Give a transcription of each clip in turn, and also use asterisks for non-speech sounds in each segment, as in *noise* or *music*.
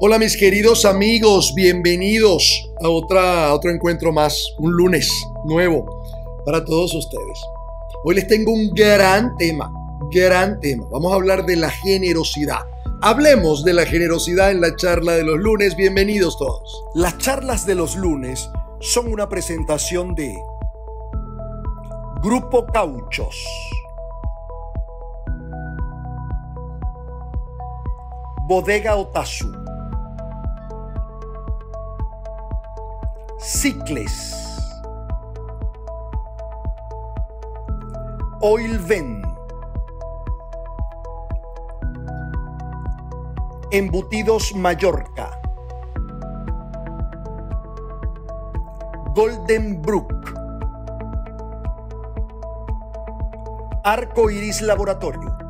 Hola mis queridos amigos, bienvenidos a, otra, otro encuentro más, un lunes nuevo para todos ustedes. Hoy les tengo un gran tema, gran tema. Vamos a hablar de la generosidad. Hablemos de la generosidad en la charla de los lunes. Bienvenidos todos. Las charlas de los lunes son una presentación de Grupo Cauchos. Bodega Otazu. Cicles. Oilven. Embutidos Mallorca. Golden Brook. Arco Iris Laboratorio.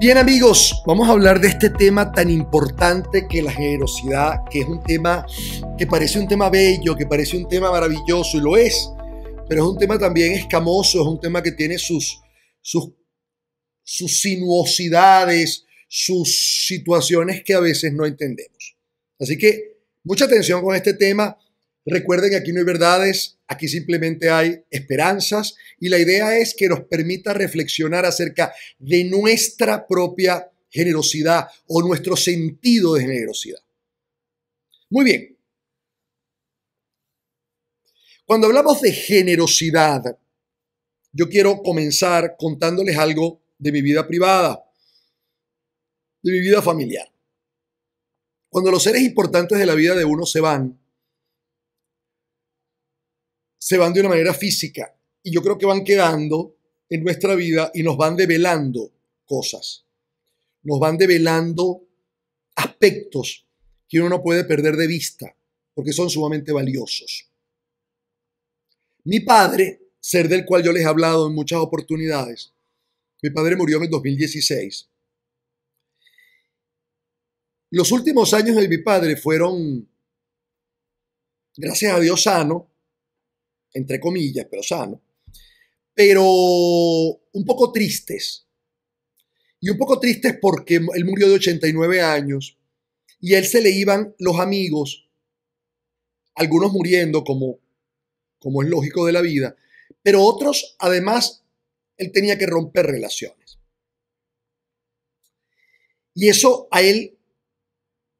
Bien amigos, vamos a hablar de este tema tan importante que la generosidad, que es un tema que parece un tema bello, que parece un tema maravilloso y lo es, pero es un tema también escamoso, es un tema que tiene sus, sus, sus sinuosidades, sus situaciones que a veces no entendemos. Así que mucha atención con este tema. Recuerden que aquí no hay verdades, Aquí simplemente hay esperanzas y la idea es que nos permita reflexionar acerca de nuestra propia generosidad o nuestro sentido de generosidad. Muy bien. Cuando hablamos de generosidad, yo quiero comenzar contándoles algo de mi vida privada, de mi vida familiar. Cuando los seres importantes de la vida de uno se van, se van de una manera física y yo creo que van quedando en nuestra vida y nos van develando cosas, nos van develando aspectos que uno no puede perder de vista porque son sumamente valiosos. Mi padre, ser del cual yo les he hablado en muchas oportunidades, mi padre murió en el 2016. Los últimos años de mi padre fueron, gracias a Dios, sano, entre comillas, pero sano, pero un poco tristes. Y un poco tristes porque él murió de 89 años y a él se le iban los amigos, algunos muriendo como, como es lógico de la vida, pero otros además él tenía que romper relaciones. Y eso a él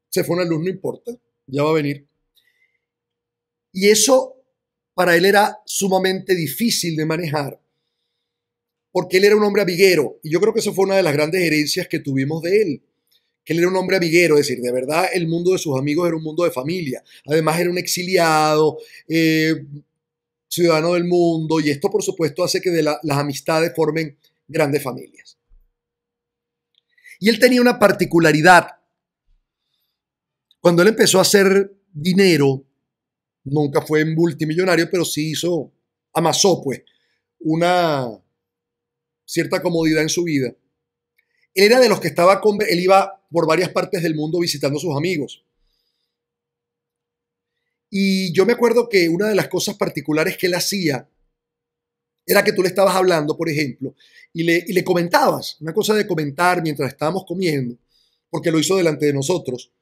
se fue una luz, no importa, ya va a venir. Y eso para él era sumamente difícil de manejar porque él era un hombre amiguero. Y yo creo que eso fue una de las grandes herencias que tuvimos de él. Que él era un hombre amiguero, es decir, de verdad el mundo de sus amigos era un mundo de familia. Además era un exiliado, eh, ciudadano del mundo, y esto por supuesto hace que las amistades formen grandes familias. Y él tenía una particularidad. Cuando él empezó a hacer dinero, nunca fue multimillonario, pero sí hizo, amasó pues una cierta comodidad en su vida. era de los que estaba, con, él iba por varias partes del mundo visitando a sus amigos. Y yo me acuerdo que una de las cosas particulares que él hacía era que tú le estabas hablando, por ejemplo, y le, y le comentabas, una cosa de comentar mientras estábamos comiendo, porque lo hizo delante de nosotros,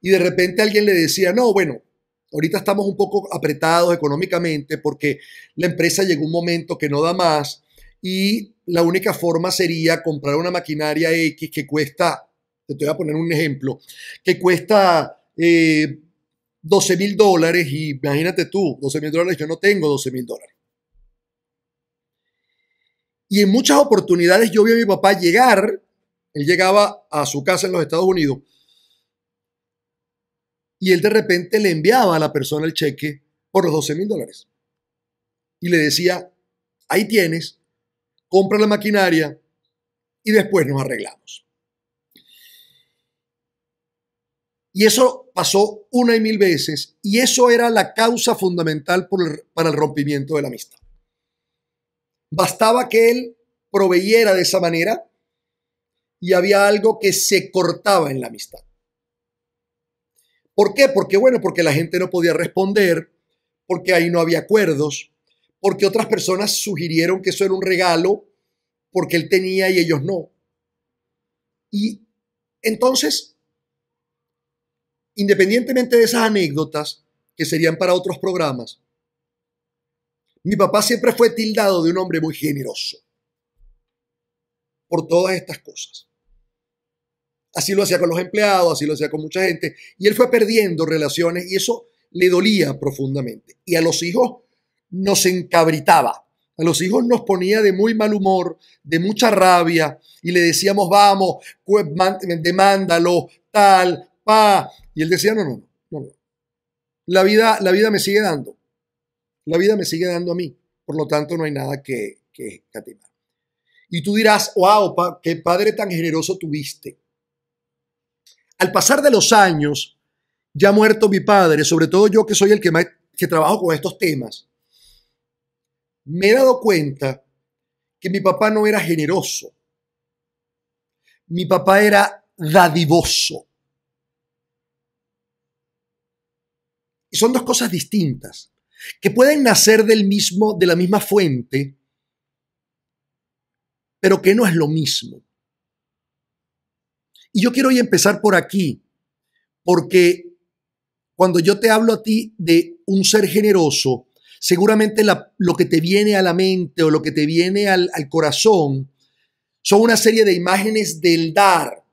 y de repente alguien le decía, no, bueno, Ahorita estamos un poco apretados económicamente porque la empresa llegó un momento que no da más y la única forma sería comprar una maquinaria X que cuesta, te voy a poner un ejemplo, que cuesta 12 eh, mil dólares y imagínate tú, 12 mil dólares, yo no tengo 12 mil dólares. Y en muchas oportunidades yo vi a mi papá llegar, él llegaba a su casa en los Estados Unidos, y él de repente le enviaba a la persona el cheque por los 12 mil dólares. Y le decía, ahí tienes, compra la maquinaria y después nos arreglamos. Y eso pasó una y mil veces y eso era la causa fundamental para el rompimiento de la amistad. Bastaba que él proveyera de esa manera y había algo que se cortaba en la amistad. ¿Por qué? Porque bueno, porque la gente no podía responder, porque ahí no había acuerdos, porque otras personas sugirieron que eso era un regalo, porque él tenía y ellos no. Y entonces, independientemente de esas anécdotas, que serían para otros programas, mi papá siempre fue tildado de un hombre muy generoso por todas estas cosas. Así lo hacía con los empleados, así lo hacía con mucha gente. Y él fue perdiendo relaciones y eso le dolía profundamente. Y a los hijos nos encabritaba. A los hijos nos ponía de muy mal humor, de mucha rabia, y le decíamos, vamos, pues, demándalo, tal, pa. Y él decía, no, no, no, no. La, vida, la vida me sigue dando. La vida me sigue dando a mí. Por lo tanto, no hay nada que, que Y tú dirás, wow, pa, qué padre tan generoso tuviste. Al pasar de los años, ya muerto mi padre, sobre todo yo que soy el que más que trabajo con estos temas, me he dado cuenta que mi papá no era generoso. Mi papá era dadivoso. Y son dos cosas distintas, que pueden nacer del mismo de la misma fuente, pero que no es lo mismo. Y yo quiero hoy empezar por aquí, porque cuando yo te hablo a ti de un ser generoso, seguramente lo que te viene a la mente o lo que te viene al, al corazón son una serie de imágenes del dar.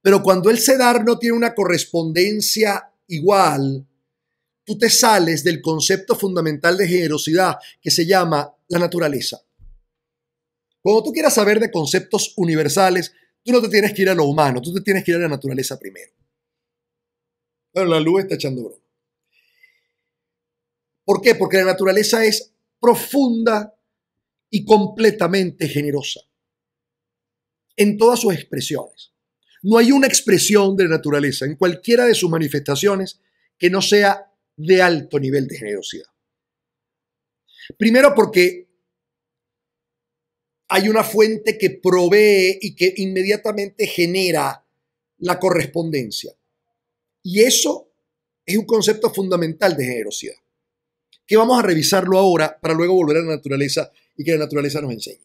Pero cuando el sedar no tiene una correspondencia igual, tú te sales del concepto fundamental de generosidad que se llama la naturaleza. Cuando tú quieras saber de conceptos universales, tú no te tienes que ir a lo humano, tú te tienes que ir a la naturaleza primero. Pero la luz está echando broma. ¿Por qué? Porque la naturaleza es profunda y completamente generosa en todas sus expresiones. No hay una expresión de la naturaleza en cualquiera de sus manifestaciones que no sea de alto nivel de generosidad. Primero porque hay una fuente que provee y que inmediatamente genera la correspondencia. Y eso es un concepto fundamental de generosidad, que vamos a revisarlo ahora para luego volver a la naturaleza y que la naturaleza nos enseñe.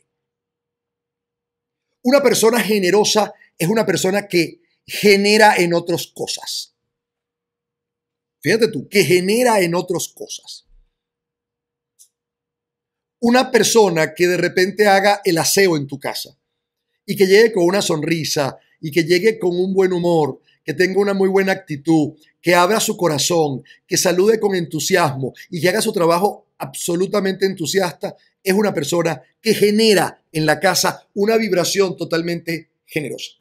Una persona generosa es una persona que genera en otras cosas. Fíjate tú, que genera en otras cosas una persona que de repente haga el aseo en tu casa y que llegue con una sonrisa y que llegue con un buen humor, que tenga una muy buena actitud, que abra su corazón, que salude con entusiasmo y que haga su trabajo absolutamente entusiasta, es una persona que genera en la casa una vibración totalmente generosa.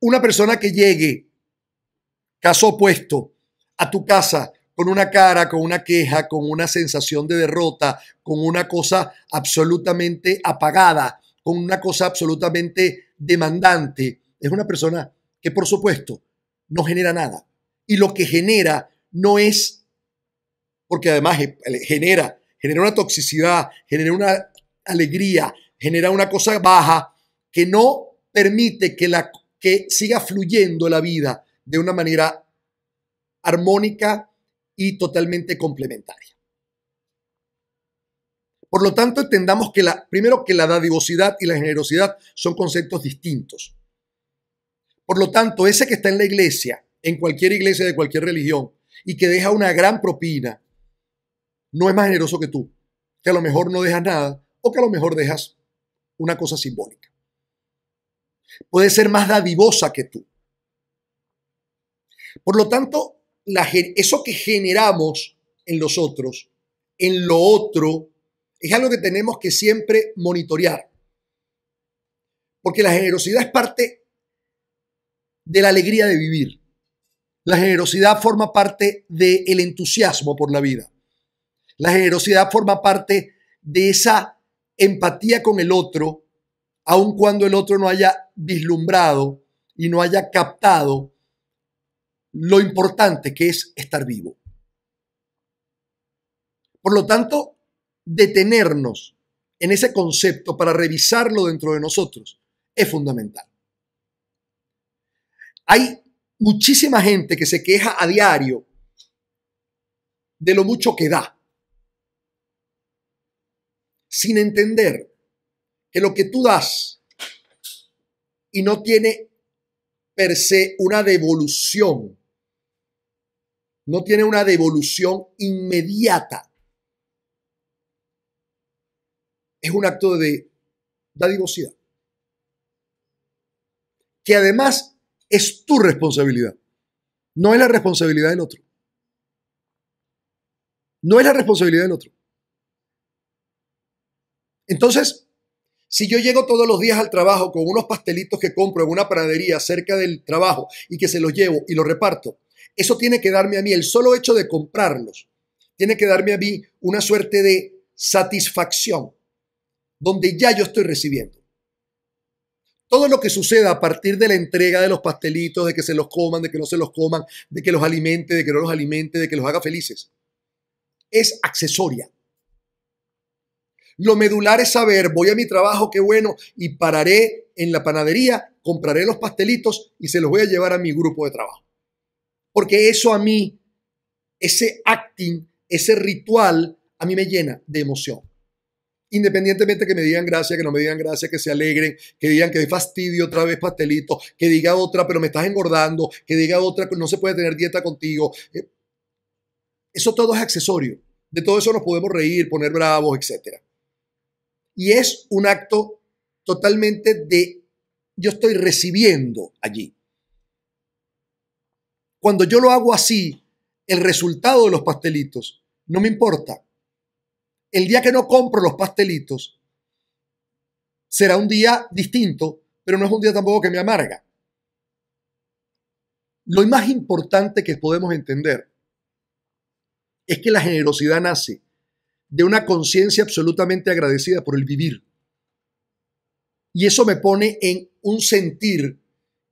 Una persona que llegue, caso opuesto, a tu casa con una cara, con una queja, con una sensación de derrota, con una cosa absolutamente apagada, con una cosa absolutamente demandante. Es una persona que, por supuesto, no genera nada. Y lo que genera no es, porque además eh, eh, genera, genera una toxicidad, genera una alegría, genera una cosa baja que no permite que, la, que siga fluyendo la vida de una manera armónica, y totalmente complementaria. Por lo tanto, entendamos que la, primero que la dadivosidad y la generosidad son conceptos distintos. Por lo tanto, ese que está en la iglesia, en cualquier iglesia de cualquier religión, y que deja una gran propina, no es más generoso que tú, que a lo mejor no dejas nada o que a lo mejor dejas una cosa simbólica. Puede ser más dadivosa que tú. Por lo tanto, eso que generamos en los otros, en lo otro, es algo que tenemos que siempre monitorear. Porque la generosidad es parte de la alegría de vivir. La generosidad forma parte del entusiasmo por la vida. La generosidad forma parte de esa empatía con el otro, aun cuando el otro no haya vislumbrado y no haya captado lo importante que es estar vivo. Por lo tanto, detenernos en ese concepto para revisarlo dentro de nosotros es fundamental. Hay muchísima gente que se queja a diario de lo mucho que da, sin entender que lo que tú das y no tiene per se una devolución no tiene una devolución inmediata. Es un acto de dadivosidad. Que además es tu responsabilidad. No es la responsabilidad del otro. No es la responsabilidad del otro. Entonces, si yo llego todos los días al trabajo con unos pastelitos que compro en una panadería cerca del trabajo y que se los llevo y los reparto, eso tiene que darme a mí, el solo hecho de comprarlos, tiene que darme a mí una suerte de satisfacción, donde ya yo estoy recibiendo. Todo lo que suceda a partir de la entrega de los pastelitos, de que se los coman, de que no se los coman, de que los alimente, de que no los alimente, de que los haga felices, es accesoria. Lo medular es saber, voy a mi trabajo, qué bueno, y pararé en la panadería, compraré los pastelitos y se los voy a llevar a mi grupo de trabajo. Porque eso a mí, ese acting, ese ritual, a mí me llena de emoción. Independientemente que me digan gracias, que no me digan gracias, que se alegren, que digan que de fastidio otra vez pastelito, que diga otra, pero me estás engordando, que diga otra, no se puede tener dieta contigo. Eh, eso todo es accesorio. De todo eso nos podemos reír, poner bravos, etc. Y es un acto totalmente de yo estoy recibiendo allí. Cuando yo lo hago así, el resultado de los pastelitos no me importa. El día que no compro los pastelitos será un día distinto, pero no es un día tampoco que me amarga. Lo más importante que podemos entender es que la generosidad nace de una conciencia absolutamente agradecida por el vivir. Y eso me pone en un sentir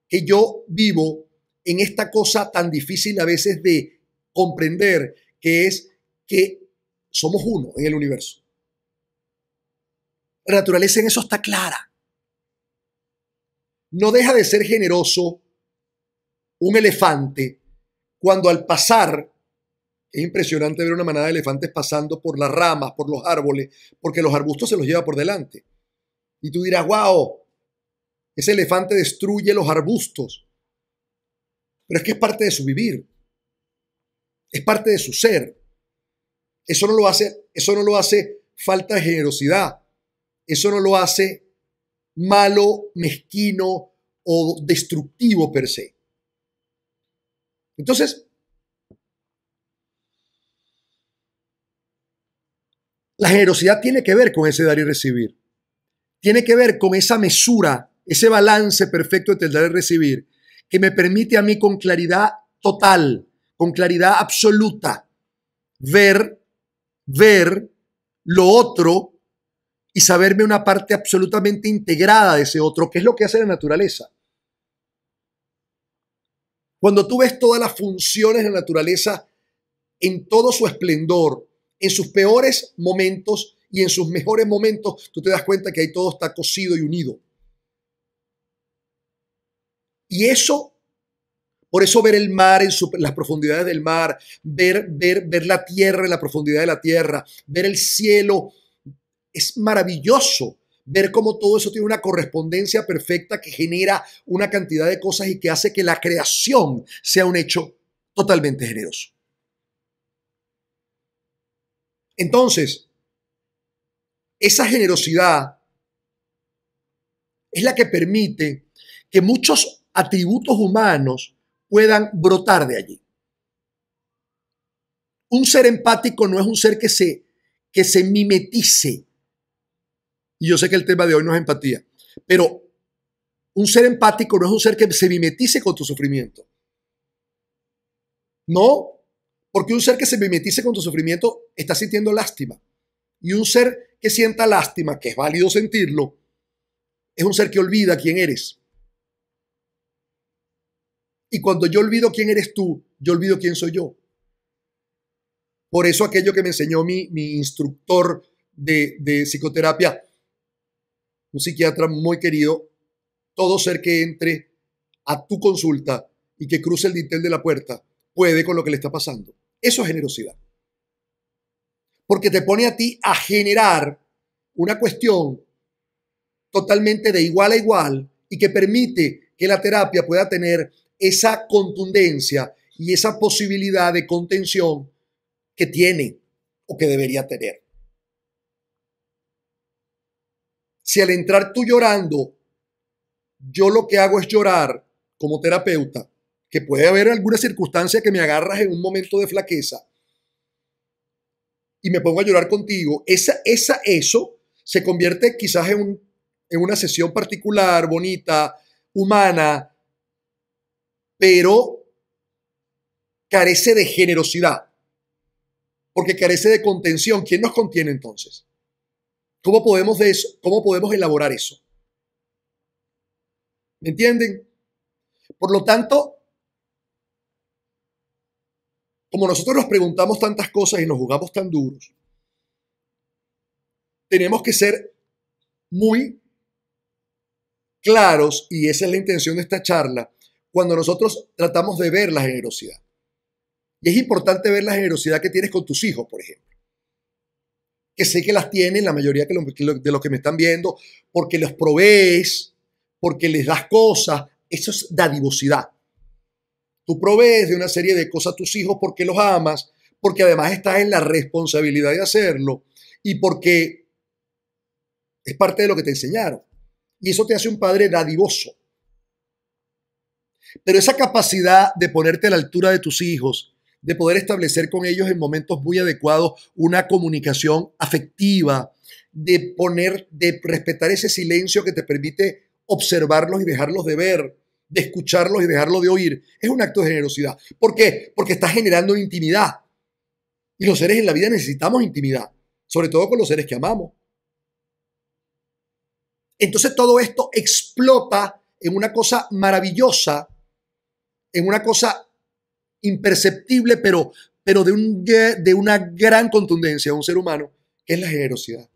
que yo vivo en esta cosa tan difícil a veces de comprender, que es que somos uno en el universo. La naturaleza en eso está clara. No deja de ser generoso un elefante cuando al pasar, es impresionante ver una manada de elefantes pasando por las ramas, por los árboles, porque los arbustos se los lleva por delante. Y tú dirás, wow, ese elefante destruye los arbustos. Pero es que es parte de su vivir. Es parte de su ser. Eso no lo hace, eso no lo hace falta de generosidad. Eso no lo hace malo, mezquino o destructivo per se. Entonces, la generosidad tiene que ver con ese dar y recibir. Tiene que ver con esa mesura, ese balance perfecto entre el dar y recibir que me permite a mí con claridad total, con claridad absoluta, ver, ver lo otro y saberme una parte absolutamente integrada de ese otro, que es lo que hace la naturaleza. Cuando tú ves todas las funciones de la naturaleza en todo su esplendor, en sus peores momentos y en sus mejores momentos, tú te das cuenta que ahí todo está cosido y unido. Y eso, por eso ver el mar en las profundidades del mar, ver, ver, ver la tierra en la profundidad de la tierra, ver el cielo, es maravilloso ver cómo todo eso tiene una correspondencia perfecta que genera una cantidad de cosas y que hace que la creación sea un hecho totalmente generoso. Entonces, esa generosidad es la que permite que muchos atributos humanos puedan brotar de allí. Un ser empático no es un ser que se, que se mimetice. Y yo sé que el tema de hoy no es empatía, pero un ser empático no es un ser que se mimetice con tu sufrimiento. No, porque un ser que se mimetice con tu sufrimiento está sintiendo lástima. Y un ser que sienta lástima, que es válido sentirlo, es un ser que olvida quién eres. Y cuando yo olvido quién eres tú, yo olvido quién soy yo. Por eso aquello que me enseñó mi, instructor de, de psicoterapia, un psiquiatra muy querido, todo ser que entre a tu consulta y que cruce el dintel de la puerta puede con lo que le está pasando. Eso es generosidad. Porque te pone a ti a generar una cuestión totalmente de igual a igual y que permite que la terapia pueda tener esa contundencia y esa posibilidad de contención que tiene o que debería tener. Si al entrar tú llorando, yo lo que hago es llorar como terapeuta, que puede haber alguna circunstancia que me agarras en un momento de flaqueza y me pongo a llorar contigo, esa, esa, eso se convierte quizás en una sesión particular, bonita, humana, pero carece de generosidad, porque carece de contención. ¿Quién nos contiene entonces? ¿Cómo podemos, de eso, cómo podemos elaborar eso? ¿Me entienden? Por lo tanto, como nosotros nos preguntamos tantas cosas y nos jugamos tan duros, tenemos que ser muy claros, y esa es la intención de esta charla, cuando nosotros tratamos de ver la generosidad. Y es importante ver la generosidad que tienes con tus hijos, por ejemplo. Que sé que las tienen la mayoría de los que me están viendo, porque los provees, porque les das cosas. Eso es dadivosidad. Tú provees de una serie de cosas a tus hijos porque los amas, porque además estás en la responsabilidad de hacerlo y porque es parte de lo que te enseñaron. Y eso te hace un padre dadivoso. Pero esa capacidad de ponerte a la altura de tus hijos, de poder establecer con ellos en momentos muy adecuados una comunicación afectiva, de poner, de respetar ese silencio que te permite observarlos y dejarlos de ver, de escucharlos y dejarlos de oír, es un acto de generosidad. ¿Por qué? Porque está generando intimidad. Y los seres en la vida necesitamos intimidad, sobre todo con los seres que amamos. Entonces todo esto explota en una cosa maravillosa en una cosa imperceptible, pero, pero de, un, de una gran contundencia de un ser humano, que es la generosidad.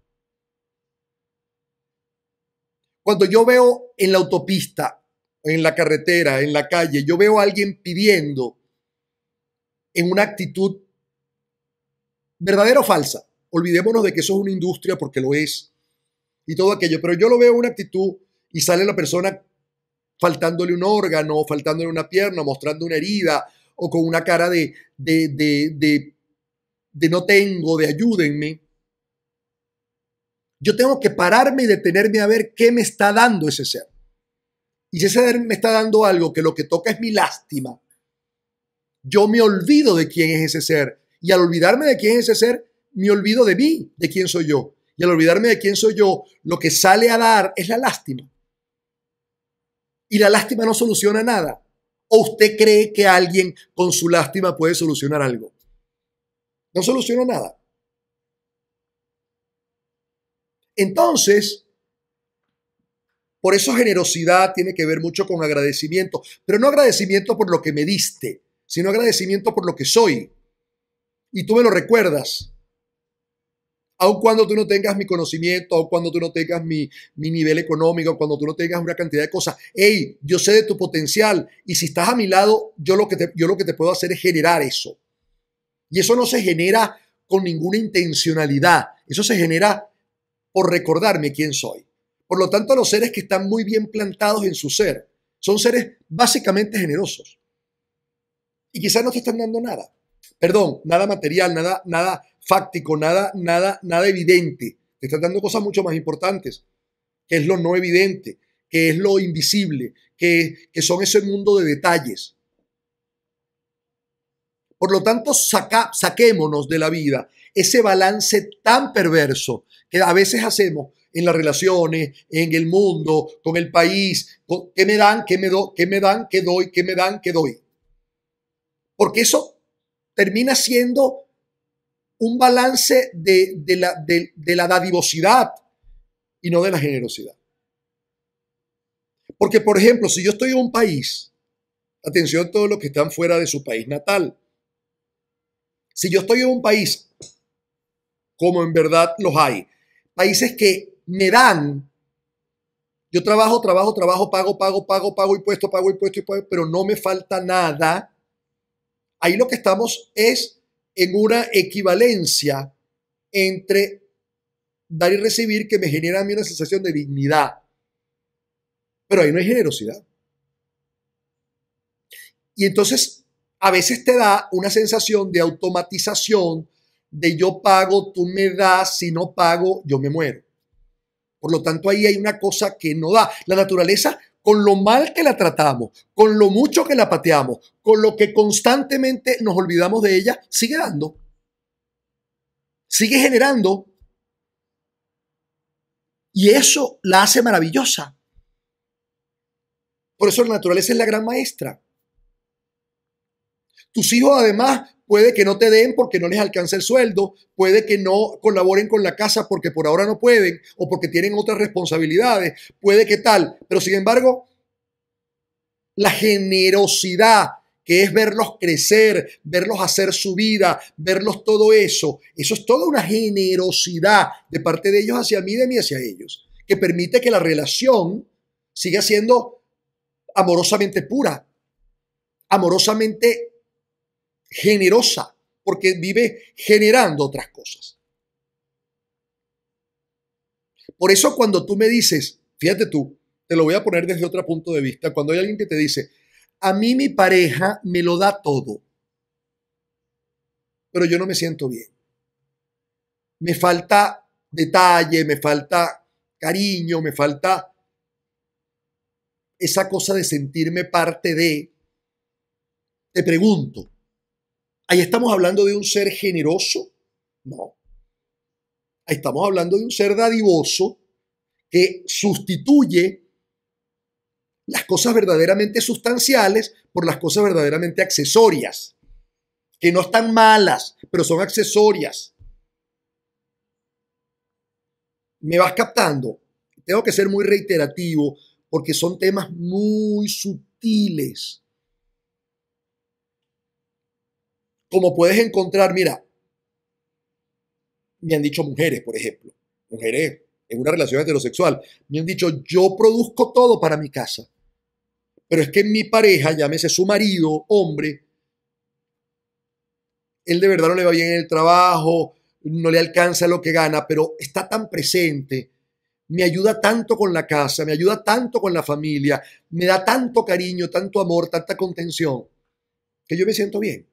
Cuando yo veo en la autopista, en la carretera, en la calle, yo veo a alguien pidiendo en una actitud verdadera o falsa. Olvidémonos de que eso es una industria porque lo es y todo aquello, pero yo lo veo en una actitud y sale la persona faltándole un órgano, faltándole una pierna, mostrando una herida o con una cara de, de, de, de, no tengo, de ayúdenme. Yo tengo que pararme y detenerme a ver qué me está dando ese ser. Y si ese ser me está dando algo que lo que toca es mi lástima, yo me olvido de quién es ese ser. Y al olvidarme de quién es ese ser, me olvido de mí, de quién soy yo. Y al olvidarme de quién soy yo, lo que sale a dar es la lástima. Y la lástima no soluciona nada. ¿O usted cree que alguien con su lástima puede solucionar algo? No soluciona nada. Entonces, por eso generosidad tiene que ver mucho con agradecimiento, pero no agradecimiento por lo que me diste, sino agradecimiento por lo que soy. Y tú me lo recuerdas aun cuando tú no tengas mi conocimiento, aun cuando tú no tengas mi, nivel económico, cuando tú no tengas una cantidad de cosas. Hey, yo sé de tu potencial y si estás a mi lado, yo lo que te, yo lo que te puedo hacer es generar eso. Y eso no se genera con ninguna intencionalidad, eso se genera por recordarme quién soy. Por lo tanto, los seres que están muy bien plantados en su ser son seres básicamente generosos. Y quizás no te están dando nada. Perdón, nada material, nada, nada, fáctico, nada, nada, nada evidente. Te están dando cosas mucho más importantes, que es lo no evidente, que es lo invisible, que, son ese mundo de detalles. Por lo tanto, saca, saquémonos de la vida ese balance tan perverso que a veces hacemos en las relaciones, en el mundo, con el país, qué me dan, qué me, do, qué me dan, qué doy, qué me dan, qué doy. Porque eso termina siendo un balance de, de la, de, dadivosidad y no de la generosidad. Porque, por ejemplo, si yo estoy en un país, atención a todos los que están fuera de su país natal, si yo estoy en un país, como en verdad los hay, países que me dan, yo trabajo, trabajo, trabajo, pago, pago, pago, pago impuesto, pago impuesto, impuesto pero no me falta nada, ahí lo que estamos es en una equivalencia entre dar y recibir que me genera a mí una sensación de dignidad. Pero ahí no hay generosidad. Y entonces, a veces te da una sensación de automatización, de yo pago, tú me das, si no pago, yo me muero. Por lo tanto, ahí hay una cosa que no da. La naturaleza con lo mal que la tratamos, con lo mucho que la pateamos, con lo que constantemente nos olvidamos de ella, sigue dando. Sigue generando. Y eso la hace maravillosa. Por eso la naturaleza es la gran maestra. Tus hijos además puede que no te den porque no les alcanza el sueldo, puede que no colaboren con la casa porque por ahora no pueden o porque tienen otras responsabilidades, puede que tal, pero sin embargo, la generosidad que es verlos crecer, verlos hacer su vida, verlos todo eso, eso es toda una generosidad de parte de ellos hacia mí, de mí hacia ellos, que permite que la relación siga siendo amorosamente pura, amorosamente generosa, porque vive generando otras cosas. Por eso cuando tú me dices, fíjate tú, te lo voy a poner desde otro punto de vista, cuando hay alguien que te dice, a mí mi pareja me lo da todo, pero yo no me siento bien. Me falta detalle, me falta cariño, me falta esa cosa de sentirme parte de... Te pregunto, Ahí estamos hablando de un ser generoso. No. Ahí estamos hablando de un ser dadivoso que sustituye las cosas verdaderamente sustanciales por las cosas verdaderamente accesorias, que no están malas, pero son accesorias. Me vas captando. Tengo que ser muy reiterativo porque son temas muy sutiles Como puedes encontrar, mira, me han dicho mujeres, por ejemplo, mujeres en una relación heterosexual, me han dicho, yo produzco todo para mi casa, pero es que mi pareja, llámese su marido, hombre, él de verdad no le va bien en el trabajo, no le alcanza lo que gana, pero está tan presente, me ayuda tanto con la casa, me ayuda tanto con la familia, me da tanto cariño, tanto amor, tanta contención, que yo me siento bien.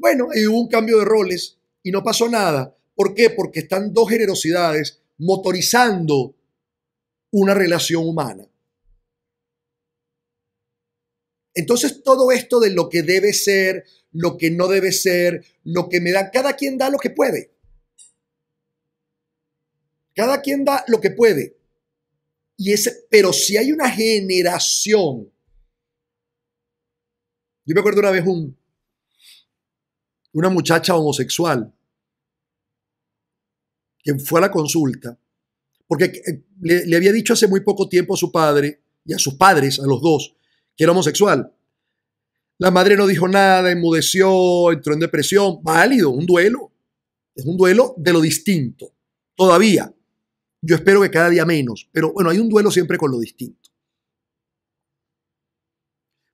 Bueno, hubo un cambio de roles y no pasó nada. ¿Por qué? Porque están dos generosidades motorizando una relación humana. Entonces todo esto de lo que debe ser, lo que no debe ser, lo que me da, cada quien da lo que puede. Cada quien da lo que puede. Y ese, pero si hay una generación, yo me acuerdo una vez un, una muchacha homosexual que fue a la consulta, porque eh, le, había dicho hace muy poco tiempo a su padre y a sus padres, a los dos, que era homosexual. La madre no dijo nada, enmudeció, entró en depresión. Válido, un duelo. Es un duelo de lo distinto. Todavía. Yo espero que cada día menos. Pero bueno, hay un duelo siempre con lo distinto.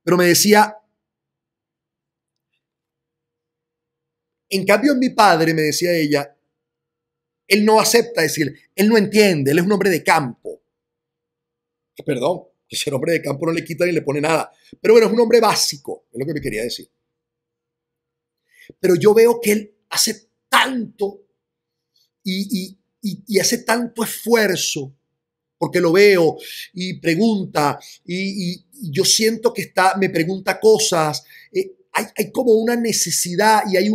Pero me decía En cambio, mi padre, me decía ella, él no acepta decir, él no entiende, él es un hombre de campo. Ah, perdón, *laughs* ese hombre de campo no le quita ni le pone nada. Pero bueno, es un hombre básico, es lo que me quería decir. Pero yo veo que él hace tanto y, hace tanto esfuerzo porque lo veo y pregunta y, yo siento que está, me pregunta cosas. Eh, hay, como una necesidad y hay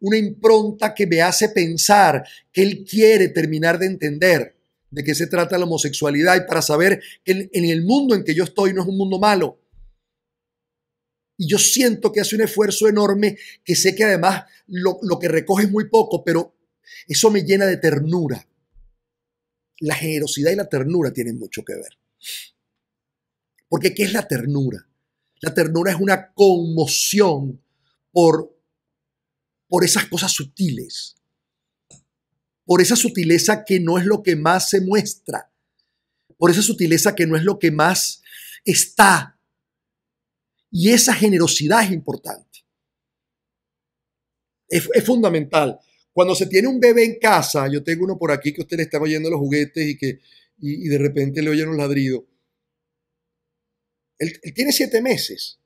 una impronta que me hace pensar que él quiere terminar de entender de qué se trata la homosexualidad y para saber que en, el mundo en que yo estoy no es un mundo malo. Y yo siento que hace un esfuerzo enorme, que sé que además lo, lo que recoge es muy poco, pero eso me llena de ternura. La generosidad y la ternura tienen mucho que ver. Porque ¿qué es la ternura? La ternura es una conmoción por, por esas cosas sutiles, por esa sutileza que no es lo que más se muestra, por esa sutileza que no es lo que más está. Y esa generosidad es importante. Es, fundamental. Cuando se tiene un bebé en casa, yo tengo uno por aquí que ustedes están oyendo los juguetes y que y de repente le oyen un ladrido él, tiene siete meses.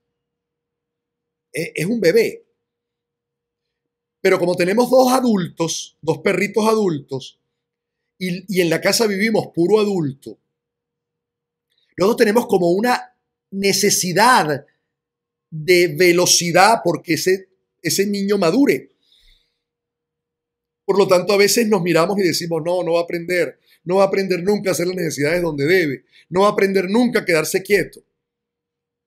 E, es, un bebé. Pero como tenemos dos adultos, dos perritos adultos, y, en la casa vivimos puro adulto, nosotros tenemos como una necesidad de velocidad porque ese, ese niño madure. Por lo tanto, a veces nos miramos y decimos, no, no va a aprender, no va a aprender nunca a hacer las necesidades donde debe, no va a aprender nunca a quedarse quieto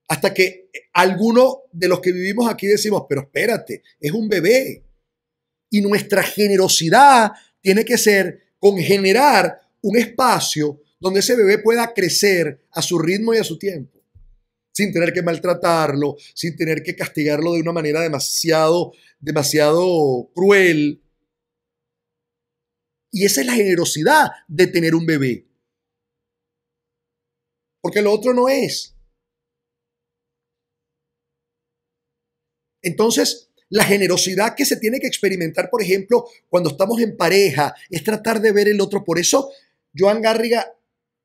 hasta que eh, alguno de los que vivimos aquí decimos, pero espérate, es un bebé. Y nuestra generosidad tiene que ser con generar un espacio donde ese bebé pueda crecer a su ritmo y a su tiempo, sin tener que maltratarlo, sin tener que castigarlo de una manera demasiado, demasiado cruel. Y esa es la generosidad de tener un bebé. Porque lo otro no es. Entonces, la generosidad que se tiene que experimentar, por ejemplo, cuando estamos en pareja, es tratar de ver el otro. Por eso, Joan Garriga,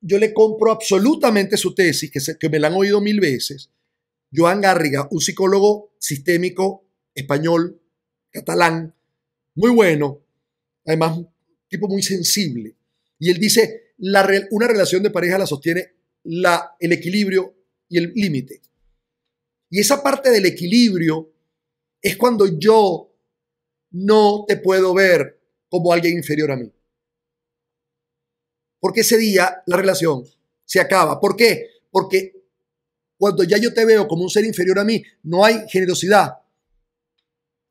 yo le compro absolutamente su tesis, que, me la han oído mil veces. Joan Garriga, un psicólogo sistémico español, catalán, muy bueno, además un tipo muy sensible. Y él dice, una relación de pareja la sostiene la, el equilibrio y el límite. Y esa parte del equilibrio es cuando yo no te puedo ver como alguien inferior a mí. Porque ese día la relación se acaba. ¿Por qué? Porque cuando ya yo te veo como un ser inferior a mí, no hay generosidad.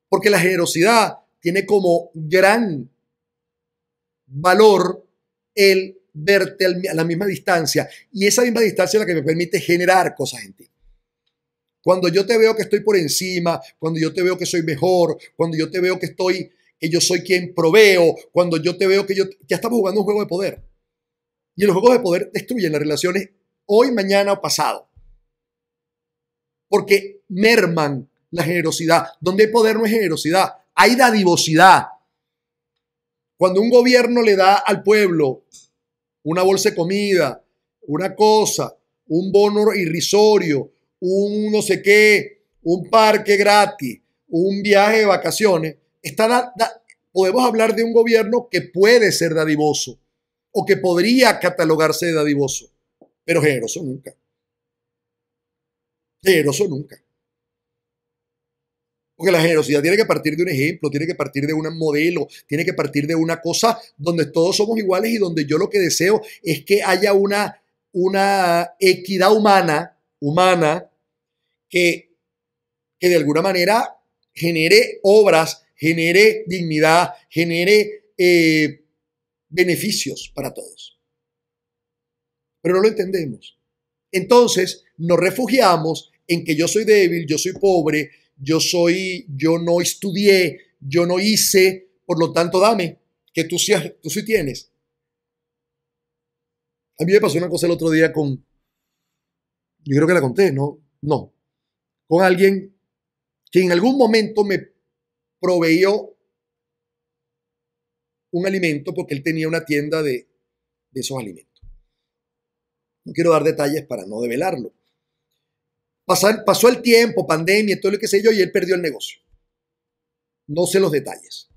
Porque la generosidad tiene como gran valor el verte a la misma distancia. Y esa misma distancia es la que me permite generar cosas en ti. Cuando yo te veo que estoy por encima, cuando yo te veo que soy mejor, cuando yo te veo que estoy, que yo soy quien proveo, cuando yo te veo que yo ya estamos jugando un juego de poder. Y los juegos de poder destruyen las relaciones hoy, mañana o pasado. Porque merman la generosidad. Donde hay poder no hay generosidad, hay dadivosidad. Cuando un gobierno le da al pueblo una bolsa de comida, una cosa, un bono irrisorio, un no sé qué, un parque gratis, un viaje de vacaciones, está podemos hablar de un gobierno que puede ser dadivoso o que podría catalogarse de dadivoso, pero generoso nunca. Generoso nunca. Porque la generosidad tiene que partir de un ejemplo, tiene que partir de un modelo, tiene que partir de una cosa donde todos somos iguales y donde yo lo que deseo es que haya una, una equidad humana, humana, que, que de alguna manera genere obras, genere dignidad, genere eh, beneficios para todos. Pero no lo entendemos. Entonces nos refugiamos en que yo soy débil, yo soy pobre, yo soy, yo no estudié, yo no hice, por lo tanto dame, que tú sí, tú sí tienes. A mí me pasó una cosa el otro día con, yo creo que la conté, ¿no? No, con alguien que en algún momento me proveyó un alimento porque él tenía una tienda de, esos alimentos. No quiero dar detalles para no develarlo. pasó el tiempo, pandemia, todo lo que sé yo, y él perdió el negocio. No sé los detalles.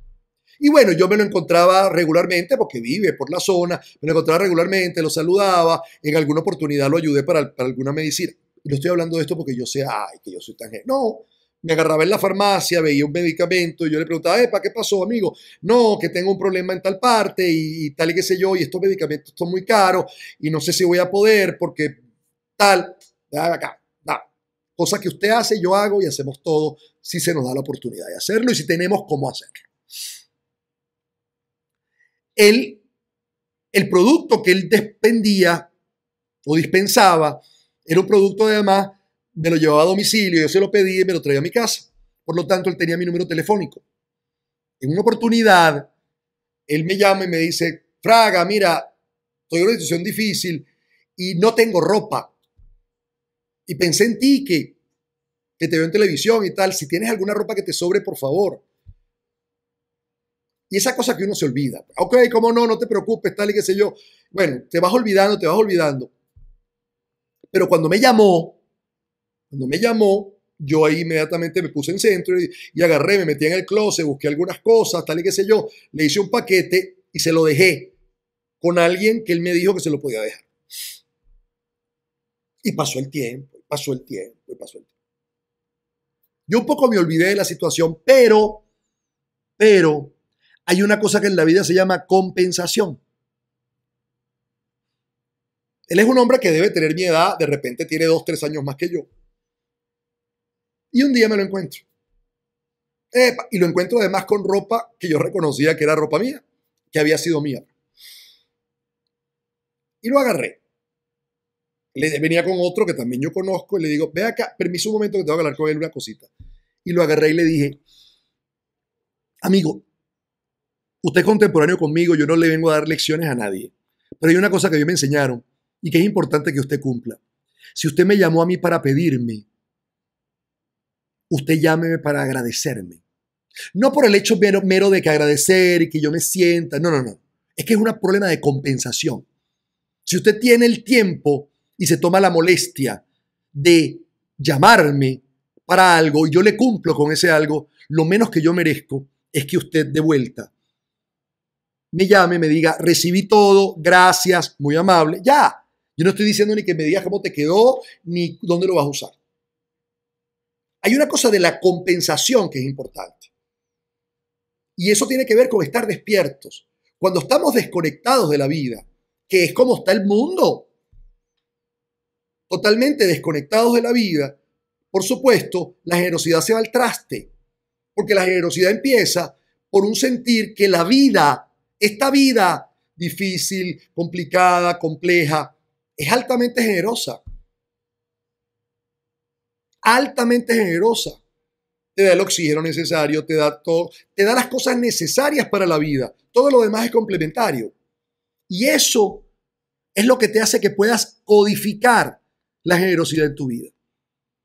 Y bueno, yo me lo encontraba regularmente porque vive por la zona, me lo encontraba regularmente, lo saludaba, en alguna oportunidad lo ayudé para alguna medicina. Y no estoy hablando de esto porque yo sé, ay, que yo soy tan... No, me agarraba en la farmacia, veía un medicamento y yo le preguntaba, ¿para ¿qué pasó, amigo? No, que tengo un problema en tal parte y, tal y qué sé yo, y estos medicamentos son muy caros y no sé si voy a poder porque tal, acá, da. Cosa que usted hace, yo hago y hacemos todo si se nos da la oportunidad de hacerlo y si tenemos cómo hacerlo. Él. el producto que él despendía o dispensaba era un producto de además, me lo llevaba a domicilio, yo se lo pedí y me lo traía a mi casa. Por lo tanto, él tenía mi número telefónico. En una oportunidad, él me llama y me dice, Fraga, mira, estoy en una situación difícil y no tengo ropa. Y pensé en ti que, que te veo en televisión y tal. Si tienes alguna ropa que te sobre, por favor. Y esa cosa que uno se olvida. Ok, como no, no te preocupes, tal y qué sé yo. Bueno, te vas olvidando, te vas olvidando. Pero cuando me llamó, cuando me llamó, yo ahí inmediatamente me puse en centro y, agarré, me metí en el closet, busqué algunas cosas, tal y qué sé yo, le hice un paquete y se lo dejé con alguien que él me dijo que se lo podía dejar. Y pasó el tiempo, pasó el tiempo, pasó el tiempo. Yo un poco me olvidé de la situación, pero, pero hay una cosa que en la vida se llama compensación. Él es un hombre que debe tener mi edad, de repente tiene dos, tres años más que yo. Y un día me lo encuentro. y lo encuentro además con ropa que yo reconocía que era ropa mía, que había sido mía. Y lo agarré. Le venía con otro que también yo conozco y le digo, ve acá, permiso un momento que te voy a hablar con él una cosita. Y lo agarré y le dije, amigo, usted es contemporáneo conmigo, yo no le vengo a dar lecciones a nadie. Pero hay una cosa que yo me enseñaron y que es importante que usted cumpla. Si usted me llamó a mí para pedirme, usted llámeme para agradecerme. No por el hecho mero, de que agradecer y que yo me sienta, no, no, no. Es que es un problema de compensación. Si usted tiene el tiempo y se toma la molestia de llamarme para algo y yo le cumplo con ese algo, lo menos que yo merezco es que usted de vuelta me llame, me diga, recibí todo, gracias, muy amable, ya, yo no estoy diciendo ni que me digas cómo te quedó, ni dónde lo vas a usar. Hay una cosa de la compensación que es importante. Y eso tiene que ver con estar despiertos. Cuando estamos desconectados de la vida, que es como está el mundo, totalmente desconectados de la vida, por supuesto, la generosidad se va al traste. Porque la generosidad empieza por un sentir que la vida, esta vida difícil, complicada, compleja, es altamente generosa. Altamente generosa. Te da el oxígeno necesario, te da todo, te da las cosas necesarias para la vida. Todo lo demás es complementario. Y eso es lo que te hace que puedas codificar la generosidad en tu vida.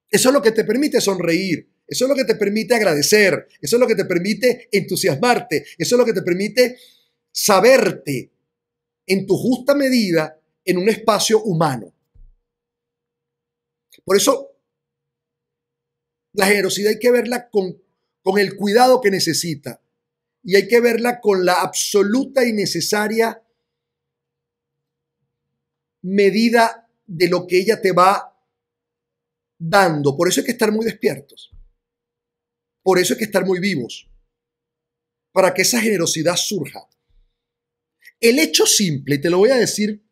Eso es lo que te permite sonreír, eso es lo que te permite agradecer, eso es lo que te permite entusiasmarte, eso es lo que te permite saberte en tu justa medida en un espacio humano. Por eso, la generosidad hay que verla con, el cuidado que necesita y hay que verla con la absoluta y necesaria medida de lo que ella te va dando. Por eso hay que estar muy despiertos. Por eso hay que estar muy vivos. Para que esa generosidad surja. El hecho simple, te lo voy a decir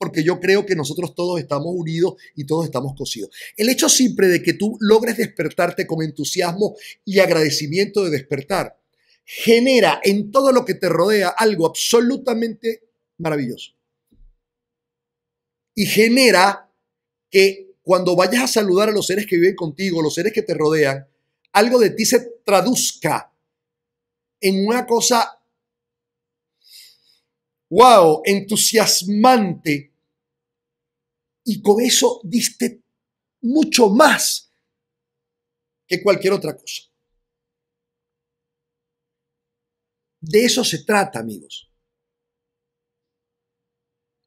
porque yo creo que nosotros todos estamos unidos y todos estamos cosidos. El hecho siempre de que tú logres despertarte con entusiasmo y agradecimiento de despertar genera en todo lo que te rodea algo absolutamente maravilloso. Y genera que cuando vayas a saludar a los seres que viven contigo, los seres que te rodean, algo de ti se traduzca en una cosa, wow, entusiasmante y con eso diste mucho más que cualquier otra cosa. De eso se trata, amigos.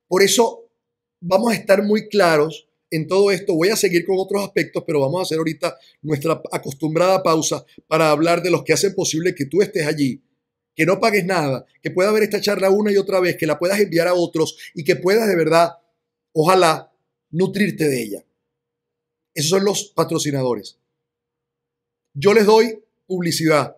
Por eso vamos a estar muy claros en todo esto. Voy a seguir con otros aspectos, pero vamos a hacer ahorita nuestra acostumbrada pausa para hablar de los que hacen posible que tú estés allí, que no pagues nada, que pueda ver esta charla una y otra vez, que la puedas enviar a otros y que puedas de verdad, ojalá, nutrirte de ella. Esos son los patrocinadores. Yo les doy publicidad.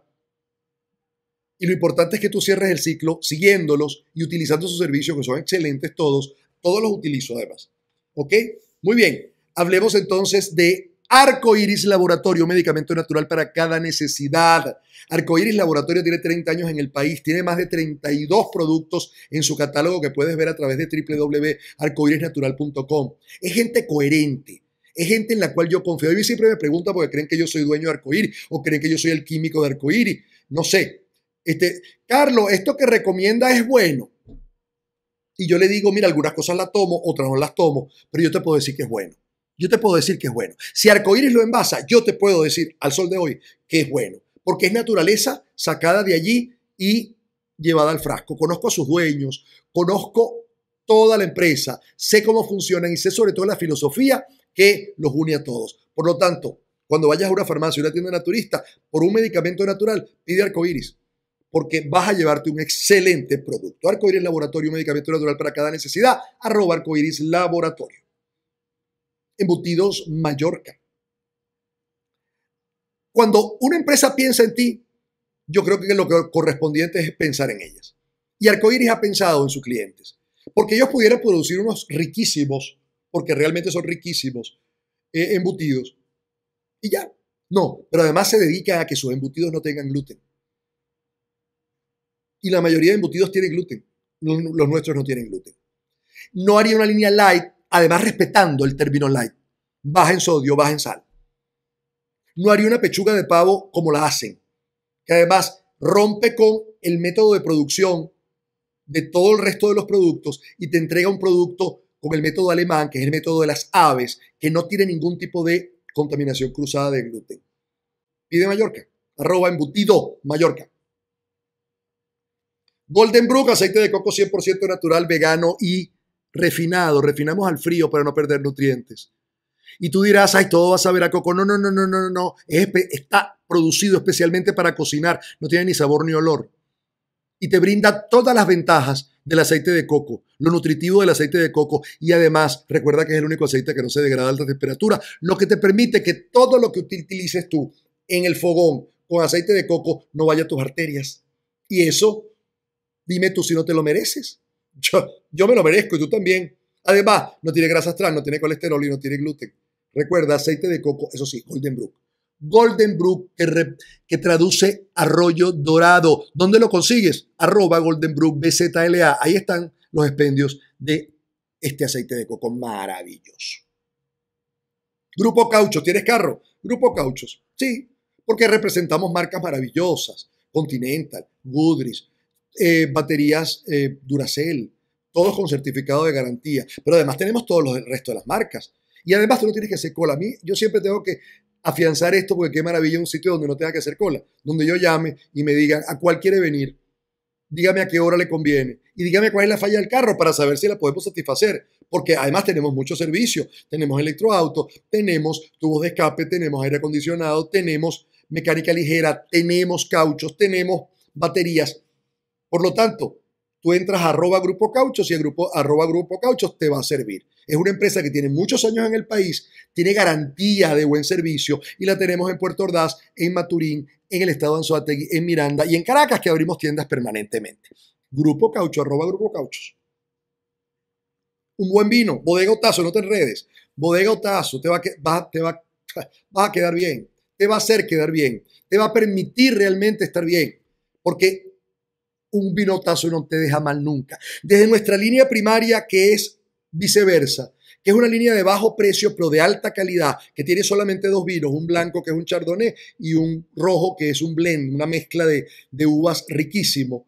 Y lo importante es que tú cierres el ciclo siguiéndolos y utilizando sus servicios, que son excelentes todos. Todos los utilizo además. ¿Ok? Muy bien. Hablemos entonces de Arcoiris Laboratorio, medicamento natural para cada necesidad. Arcoiris Laboratorio tiene 30 años en el país, tiene más de 32 productos en su catálogo que puedes ver a través de www.arcoirisnatural.com. Es gente coherente. Es gente en la cual yo confío. Y siempre me pregunta porque creen que yo soy dueño de Arcoiris o creen que yo soy el químico de Arcoiris. No sé. Este, Carlos, esto que recomienda es bueno. Y yo le digo, mira, algunas cosas las tomo, otras no las tomo, pero yo te puedo decir que es bueno yo te puedo decir que es bueno. Si Arcoíris lo envasa, yo te puedo decir al sol de hoy que es bueno, porque es naturaleza sacada de allí y llevada al frasco. Conozco a sus dueños, conozco toda la empresa, sé cómo funcionan y sé sobre todo la filosofía que los une a todos. Por lo tanto, cuando vayas a una farmacia, o una tienda naturista, por un medicamento natural, pide arcoíris, porque vas a llevarte un excelente producto. Arcoiris Laboratorio, un medicamento natural para cada necesidad, arroba Arcoiris laboratorio. Embutidos Mallorca. Cuando una empresa piensa en ti, yo creo que lo correspondiente es pensar en ellas. Y Arcoiris ha pensado en sus clientes, porque ellos pudieran producir unos riquísimos, porque realmente son riquísimos, eh, embutidos. Y ya, no, pero además se dedica a que sus embutidos no tengan gluten. Y la mayoría de embutidos tienen gluten. los nuestros no tienen gluten. No haría una línea light además respetando el término light, baja en sodio, baja en sal. No haría una pechuga de pavo como la hacen, que además rompe con el método de producción de todo el resto de los productos y te entrega un producto con el método alemán, que es el método de las aves, que no tiene ningún tipo de contaminación cruzada de gluten. Pide Mallorca, arroba embutido Mallorca. Golden Brook, aceite de coco 100% natural, vegano y refinado, refinamos al frío para no perder nutrientes. Y tú dirás, ay, todo va a saber a coco. No, no, no, no, no, no. Es, está producido especialmente para cocinar. No tiene ni sabor ni olor. Y te brinda todas las ventajas del aceite de coco, lo nutritivo del aceite de coco. Y además, recuerda que es el único aceite que no se degrada a alta temperatura, lo que te permite que todo lo que utilices tú en el fogón con aceite de coco no vaya a tus arterias. Y eso, dime tú si no te lo mereces. Yo, me lo merezco y tú también. Además, no tiene grasa trans, no tiene colesterol y no tiene gluten. Recuerda, aceite de coco, eso sí, Golden Brook. Golden Brook, que, traduce arroyo dorado. ¿Dónde lo consigues? Arroba Golden BZLA. Ahí están los expendios de este aceite de coco maravilloso. Grupo caucho, ¿tienes carro? Grupo Cauchos, sí, porque representamos marcas maravillosas. Continental, Goodrich, eh, baterías eh, Duracell, todos con certificado de garantía. Pero además tenemos todos los el resto de las marcas. Y además tú no tienes que hacer cola. A mí yo siempre tengo que afianzar esto porque qué maravilla un sitio donde no tenga que hacer cola, donde yo llame y me digan a cuál quiere venir, dígame a qué hora le conviene y dígame cuál es la falla del carro para saber si la podemos satisfacer. Porque además tenemos muchos servicios, tenemos electroautos, tenemos tubos de escape, tenemos aire acondicionado, tenemos mecánica ligera, tenemos cauchos, tenemos baterías, por lo tanto, tú entras a arroba Grupo Cauchos y el grupo arroba Grupo Cauchos te va a servir. Es una empresa que tiene muchos años en el país, tiene garantía de buen servicio y la tenemos en Puerto Ordaz, en Maturín, en el estado de Anzoátegui, en Miranda y en Caracas que abrimos tiendas permanentemente. Grupo Caucho, arroba Grupo Cauchos. Un buen vino, bodega Otazo, no te enredes. Bodega Otazo, te va, te va, a quedar bien, te va a hacer quedar bien, te va a permitir realmente estar bien, porque un vinotazo no te deja mal nunca. Desde nuestra línea primaria, que es viceversa, que es una línea de bajo precio pero de alta calidad, que tiene solamente dos vinos, un blanco que es un chardonnay y un rojo que es un blend, una mezcla de, uvas riquísimo,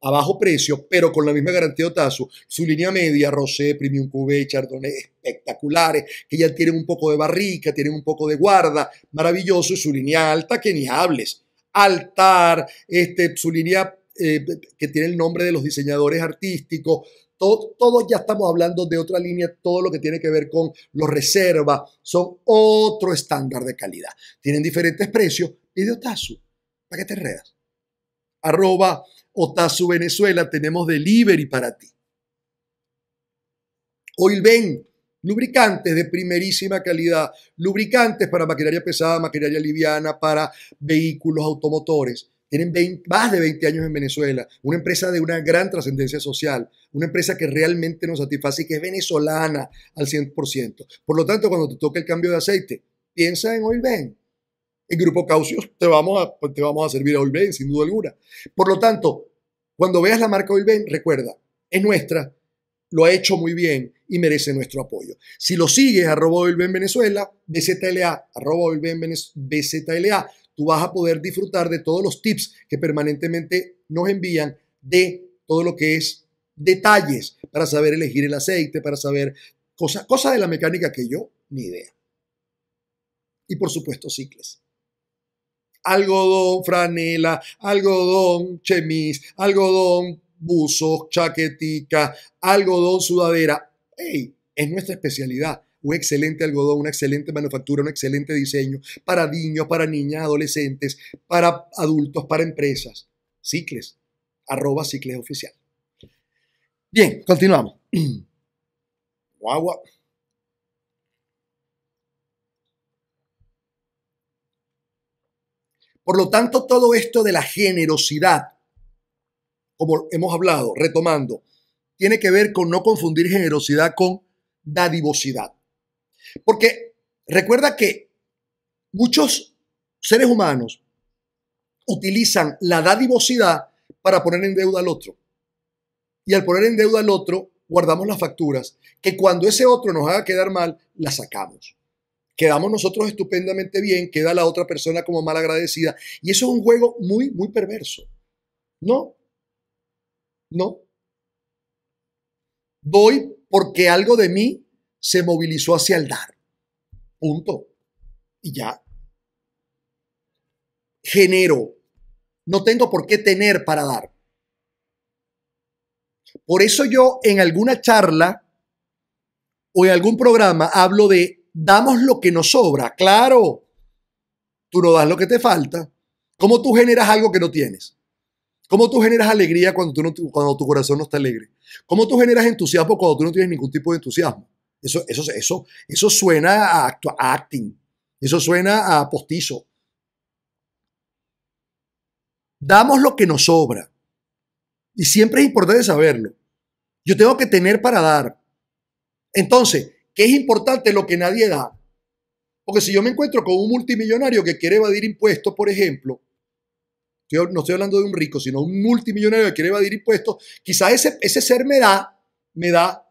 a bajo precio, pero con la misma garantía de Otazo. Su línea media, rosé, premium cuvée, chardonnay, espectaculares, que ya tienen un poco de barrica, tienen un poco de guarda, maravilloso, y su línea alta que ni hables. Altar, este, su línea eh, que tiene el nombre de los diseñadores artísticos. todos ya estamos hablando de otra línea, todo lo que tiene que ver con los reservas, son otro estándar de calidad. Tienen diferentes precios. y de Otazu, para que te enredas. Arroba Otazu Venezuela, tenemos delivery para ti. Oilben, lubricantes de primerísima calidad, lubricantes para maquinaria pesada, maquinaria liviana, para vehículos automotores tienen más de 20 años en Venezuela, una empresa de una gran trascendencia social, una empresa que realmente nos satisface y que es venezolana al 100%. Por lo tanto, cuando te toque el cambio de aceite, piensa en Oilben. En Grupo Caucios te vamos a, pues, te vamos a servir a Oilben, sin duda alguna. Por lo tanto, cuando veas la marca Oilben, recuerda, es nuestra, lo ha hecho muy bien y merece nuestro apoyo. Si lo sigues, arroba Oilben Venezuela, BZLA, arroba Oilben BZLA, tú vas a poder disfrutar de todos los tips que permanentemente nos envían de todo lo que es detalles para saber elegir el aceite, para saber cosas cosa de la mecánica que yo ni idea. Y por supuesto, cicles. Algodón, franela, algodón, chemis, algodón, buzos, chaquetica, algodón, sudadera. ¡Ey! Es nuestra especialidad un excelente algodón, una excelente manufactura, un excelente diseño para niños, para niñas, adolescentes, para adultos, para empresas. Cicles, arroba cicles oficial. Bien, continuamos. *clears throat* Guagua. Por lo tanto, todo esto de la generosidad, como hemos hablado, retomando, tiene que ver con no confundir generosidad con dadivosidad. Porque recuerda que muchos seres humanos utilizan la dadivosidad para poner en deuda al otro. Y al poner en deuda al otro, guardamos las facturas, que cuando ese otro nos haga quedar mal, las sacamos. Quedamos nosotros estupendamente bien, queda la otra persona como mal agradecida. Y eso es un juego muy, muy perverso. No, no. voy porque algo de mí se movilizó hacia el dar. Punto. Y ya. Genero. No tengo por qué tener para dar. Por eso yo en alguna charla o en algún programa hablo de damos lo que nos sobra. Claro, tú no das lo que te falta. ¿Cómo tú generas algo que no tienes? ¿Cómo tú generas alegría cuando, cuando tu corazón no está alegre? ¿Cómo tú generas entusiasmo cuando tú no tienes ningún tipo de entusiasmo? Eso, eso, eso suena a, acting. Eso suena a postizo. Damos lo que nos sobra. Y siempre es importante saberlo. Yo tengo que tener para dar. Entonces, ¿qué es importante lo que nadie da? Porque si yo me encuentro con un multimillonario que quiere evadir impuestos, por ejemplo, yo no estoy hablando de un rico, sino un multimillonario que quiere evadir impuestos, quizás ese, ese ser me da, me da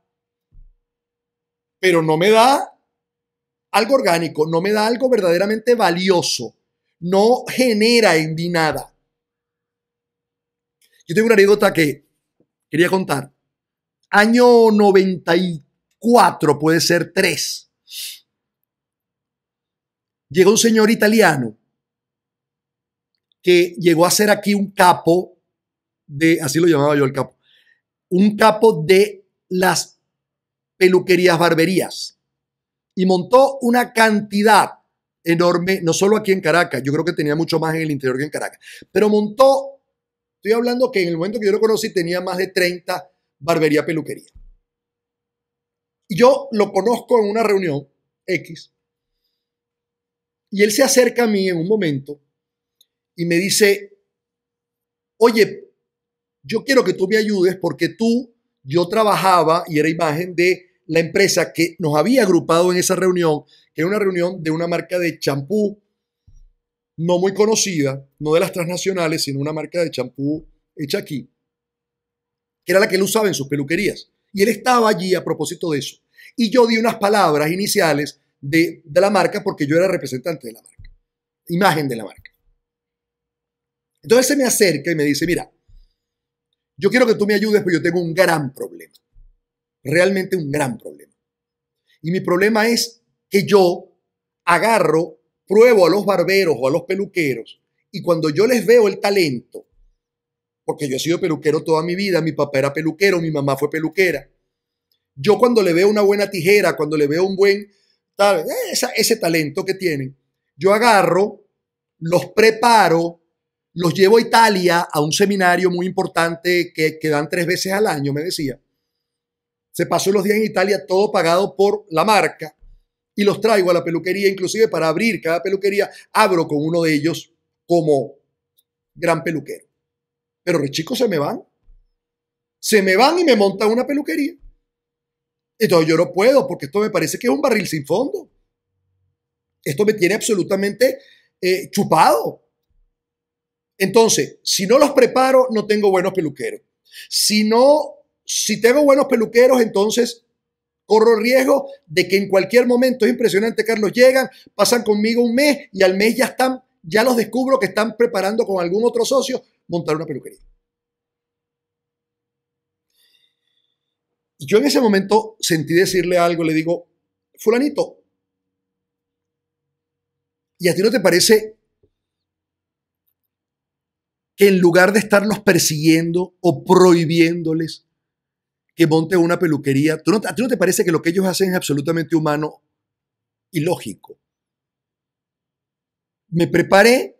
pero no me da algo orgánico, no me da algo verdaderamente valioso, no genera en mí nada. Yo tengo una anécdota que quería contar. Año 94, puede ser 3. Llegó un señor italiano que llegó a ser aquí un capo de, así lo llamaba yo el capo, un capo de las peluquerías, barberías. Y montó una cantidad enorme, no solo aquí en Caracas, yo creo que tenía mucho más en el interior que en Caracas, pero montó, estoy hablando que en el momento que yo lo conocí tenía más de 30 barbería, peluquería. Y yo lo conozco en una reunión X, y él se acerca a mí en un momento y me dice, oye, yo quiero que tú me ayudes porque tú, yo trabajaba y era imagen de la empresa que nos había agrupado en esa reunión, que era una reunión de una marca de champú no muy conocida, no de las transnacionales, sino una marca de champú hecha aquí, que era la que él usaba en sus peluquerías. Y él estaba allí a propósito de eso. Y yo di unas palabras iniciales de, la marca porque yo era representante de la marca, imagen de la marca. Entonces se me acerca y me dice, mira, yo quiero que tú me ayudes, pero yo tengo un gran problema realmente un gran problema. Y mi problema es que yo agarro, pruebo a los barberos o a los peluqueros y cuando yo les veo el talento, porque yo he sido peluquero toda mi vida, mi papá era peluquero, mi mamá fue peluquera, yo cuando le veo una buena tijera, cuando le veo un buen, tal, eh, ese talento que tienen, yo agarro, los preparo, los llevo a Italia a un seminario muy importante que, que dan tres veces al año, me decía se pasó los días en Italia, todo pagado por la marca. Y los traigo a la peluquería, inclusive para abrir cada peluquería, abro con uno de ellos como gran peluquero. Pero los chicos se me van. Se me van y me montan una peluquería. Entonces yo no puedo, porque esto me parece que es un barril sin fondo. Esto me tiene absolutamente eh, chupado. Entonces, si no los preparo, no tengo buenos peluqueros. Si no si tengo buenos peluqueros, entonces corro riesgo de que en cualquier momento, es impresionante, Carlos, llegan, pasan conmigo un mes y al mes ya están, ya los descubro que están preparando con algún otro socio montar una peluquería. Y yo en ese momento sentí decirle algo, le digo, fulanito, ¿y a ti no te parece que en lugar de estarlos persiguiendo o prohibiéndoles, que monte una peluquería. ¿Tú no, ¿A ti no te parece que lo que ellos hacen es absolutamente humano y lógico? Me preparé,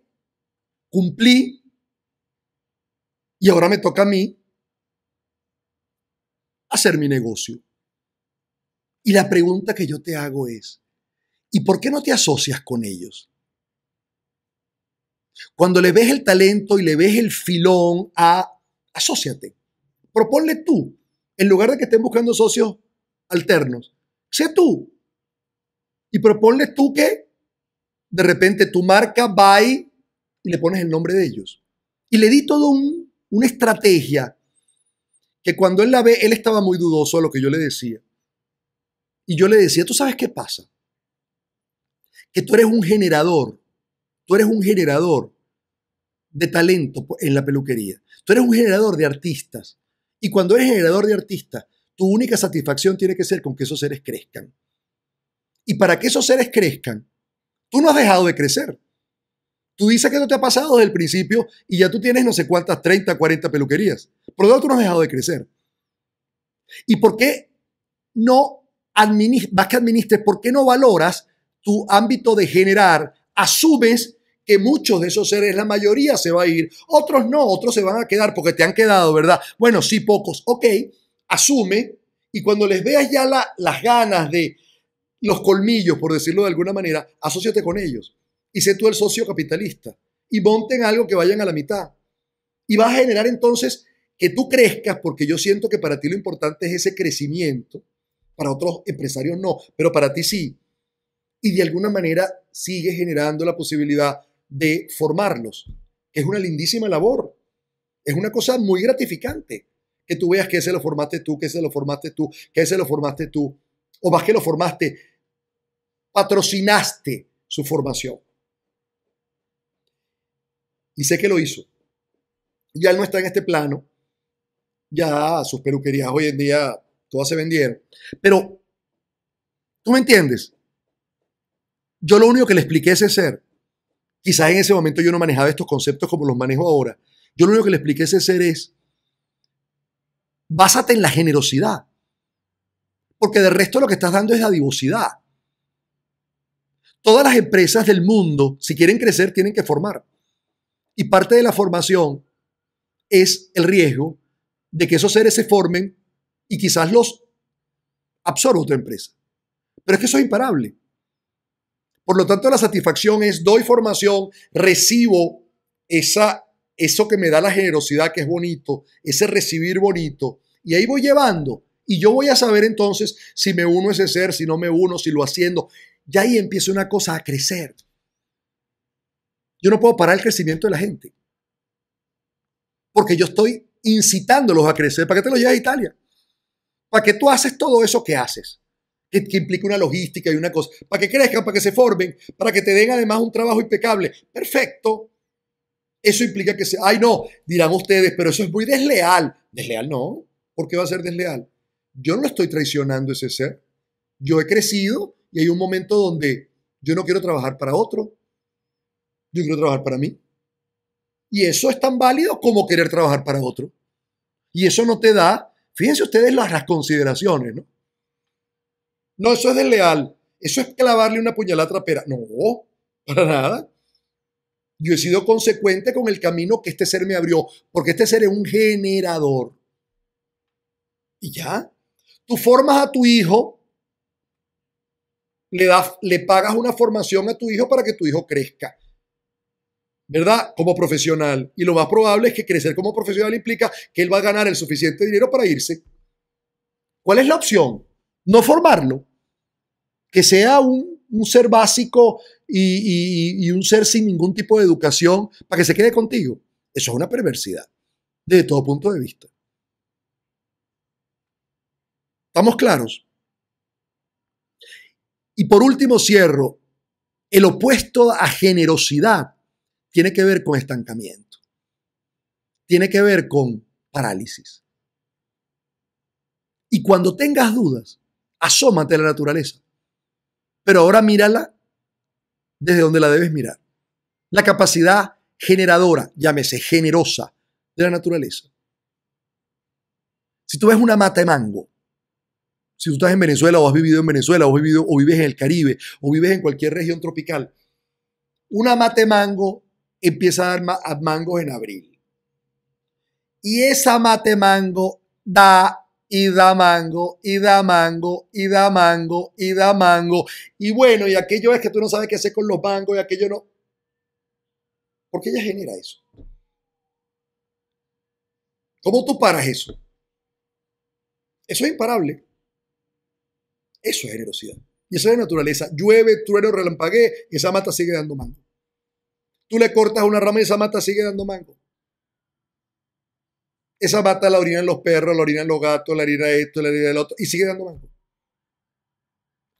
cumplí y ahora me toca a mí hacer mi negocio. Y la pregunta que yo te hago es, ¿y por qué no te asocias con ellos? Cuando le ves el talento y le ves el filón, a, asóciate. Proponle tú en lugar de que estén buscando socios alternos, sé tú y propones tú que de repente tu marca va y le pones el nombre de ellos. Y le di todo una estrategia que cuando él la ve, él estaba muy dudoso a lo que yo le decía. Y yo le decía, tú sabes qué pasa, que tú eres un generador, tú eres un generador de talento en la peluquería, tú eres un generador de artistas, y cuando eres generador de artistas, tu única satisfacción tiene que ser con que esos seres crezcan. Y para que esos seres crezcan, tú no has dejado de crecer. Tú dices que no te ha pasado desde el principio y ya tú tienes no sé cuántas, 30, 40 peluquerías. Por lo tanto, tú no has dejado de crecer. ¿Y por qué no administras, más que administres, por qué no valoras tu ámbito de generar? Asumes que muchos de esos seres, la mayoría se va a ir, otros no, otros se van a quedar porque te han quedado, ¿verdad? Bueno, sí, pocos, ok, asume y cuando les veas ya las ganas de los colmillos, por decirlo de alguna manera, asóciate con ellos y sé tú el socio capitalista y monten algo que vayan a la mitad. Y va a generar entonces que tú crezcas, porque yo siento que para ti lo importante es ese crecimiento, para otros empresarios no, pero para ti sí. Y de alguna manera sigue generando la posibilidad de formarlos. Es una lindísima labor. Es una cosa muy gratificante que tú veas que ese lo formaste tú, que ese lo formaste tú, que ese lo formaste tú, o más que lo formaste, patrocinaste su formación. Y sé que lo hizo. Ya él no está en este plano. Ya sus peluquerías hoy en día todas se vendieron. Pero, ¿tú me entiendes? Yo lo único que le expliqué es ese ser Quizás en ese momento yo no manejaba estos conceptos como los manejo ahora. Yo lo único que le expliqué a ese ser es, básate en la generosidad, porque del resto lo que estás dando es la divosidad. Todas las empresas del mundo, si quieren crecer, tienen que formar. Y parte de la formación es el riesgo de que esos seres se formen y quizás los absorba otra empresa. Pero es que eso es imparable. Por lo tanto, la satisfacción es doy formación, recibo esa, eso que me da la generosidad, que es bonito, ese recibir bonito, y ahí voy llevando. Y yo voy a saber entonces si me uno ese ser, si no me uno, si lo haciendo. Y ahí empieza una cosa a crecer. Yo no puedo parar el crecimiento de la gente. Porque yo estoy incitándolos a crecer. ¿Para qué te lo llevas a Italia? ¿Para qué tú haces todo eso que haces? que, implica una logística y una cosa, para que crezcan, para que se formen, para que te den además un trabajo impecable. Perfecto. Eso implica que se, ay no, dirán ustedes, pero eso es muy desleal. Desleal no, ¿por qué va a ser desleal? Yo no estoy traicionando ese ser. Yo he crecido y hay un momento donde yo no quiero trabajar para otro. Yo quiero trabajar para mí. Y eso es tan válido como querer trabajar para otro. Y eso no te da, fíjense ustedes las, las consideraciones, ¿no? No, eso es desleal. Eso es clavarle una puñalada trapera. No, para nada. Yo he sido consecuente con el camino que este ser me abrió, porque este ser es un generador. Y ya. Tú formas a tu hijo, le, das, le pagas una formación a tu hijo para que tu hijo crezca. ¿verdad? Como profesional. Y lo más probable es que crecer como profesional implica que él va a ganar el suficiente dinero para irse. ¿Cuál es la opción? no formarlo, que sea un, ser básico y, y, un ser sin ningún tipo de educación para que se quede contigo. Eso es una perversidad, desde todo punto de vista. ¿Estamos claros? Y por último cierro, el opuesto a generosidad tiene que ver con estancamiento, tiene que ver con parálisis. Y cuando tengas dudas, asómate a la naturaleza. Pero ahora mírala desde donde la debes mirar. La capacidad generadora, llámese generosa, de la naturaleza. Si tú ves una mata mango, si tú estás en Venezuela o has vivido en Venezuela o, vives en el Caribe o vives en cualquier región tropical, una mata mango empieza a dar mangos en abril. Y esa mate mango da y da mango, y da mango, y da mango, y da mango. Y bueno, y aquello es que tú no sabes qué hacer con los mangos y aquello no. Porque ella genera eso. ¿Cómo tú paras eso? Eso es imparable. Eso es generosidad. Y eso es naturaleza. Llueve, trueno, relampaguee y esa mata sigue dando mango. Tú le cortas una rama y esa mata sigue dando mango esa bata la orina en los perros, la orina en los gatos, la orina esto, la orina del otro, y sigue dando mango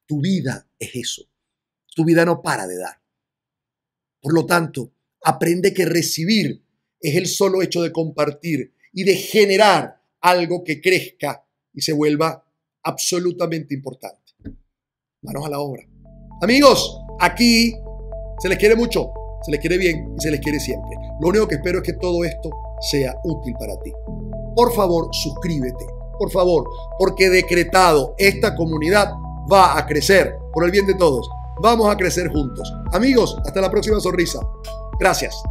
Tu vida es eso. Tu vida no para de dar. Por lo tanto, aprende que recibir es el solo hecho de compartir y de generar algo que crezca y se vuelva absolutamente importante. Manos a la obra. Amigos, aquí se les quiere mucho, se les quiere bien y se les quiere siempre. Lo único que espero es que todo esto sea útil para ti. Por favor, suscríbete, por favor, porque decretado, esta comunidad va a crecer por el bien de todos. Vamos a crecer juntos. Amigos, hasta la próxima sonrisa. Gracias.